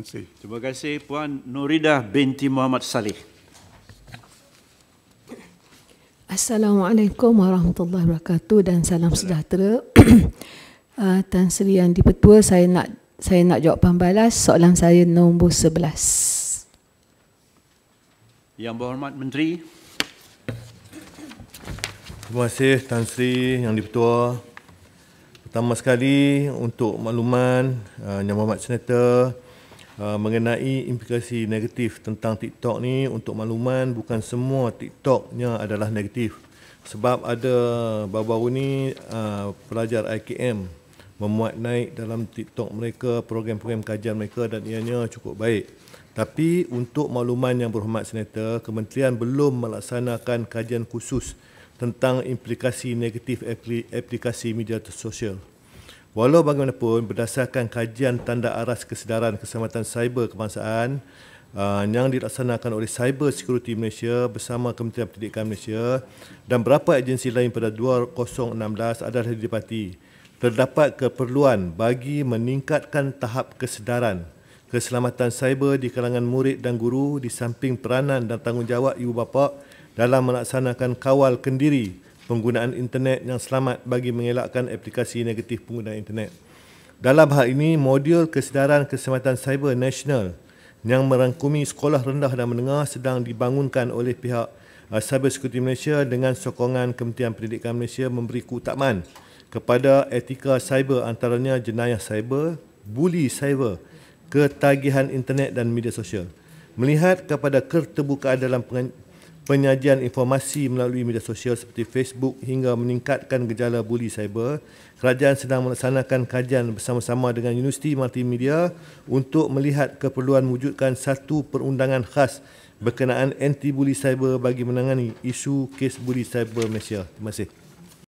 Terima kasih Puan Norida binti Muhammad Salih. Assalamualaikum warahmatullahi wabarakatuh dan salam sejahtera. uh, Tan Sri yang dipetua, saya nak saya nak jawab pembalas soalan saya nombor 11. Yang berhormat Menteri. Terima kasih Tan Sri yang dipetua. Pertama sekali untuk makluman uh, ah, Yang Muhammad Senator, Ah, mengenai implikasi negatif tentang TikTok ni untuk makluman bukan semua TikToknya adalah negatif sebab ada baru-baru ni uh, pelajar IKM memuat naik dalam TikTok mereka program-program kajian mereka dan ianya cukup baik tapi untuk makluman yang berhormat senator kementerian belum melaksanakan kajian khusus tentang implikasi negatif aplikasi media sosial Walau bagaimanapun berdasarkan kajian tanda aras kesedaran keselamatan cyber kebangsaan uh, yang dilaksanakan oleh Cyber Security Malaysia bersama Kementerian Pendidikan Malaysia dan beberapa agensi lain pada 2016 adalah didapati terdapat keperluan bagi meningkatkan tahap kesedaran keselamatan cyber di kalangan murid dan guru di samping peranan dan tanggungjawab ibu bapa dalam melaksanakan kawal kendiri penggunaan internet yang selamat bagi mengelakkan aplikasi negatif penggunaan internet. Dalam hal ini, modul kesedaran keselamatan cyber nasional yang merangkumi sekolah rendah dan menengah sedang dibangunkan oleh pihak uh, Cyber Security Malaysia dengan sokongan Kementerian Pendidikan Malaysia memberi kutaman kepada etika cyber antaranya jenayah cyber, buli cyber, ketagihan internet dan media sosial. Melihat kepada keterbukaan dalam penyajian informasi melalui media sosial seperti Facebook hingga meningkatkan gejala buli cyber. Kerajaan sedang melaksanakan kajian bersama-sama dengan Universiti Multimedia untuk melihat keperluan mewujudkan satu perundangan khas berkenaan anti-buli cyber bagi menangani isu kes buli cyber Malaysia. Terima kasih.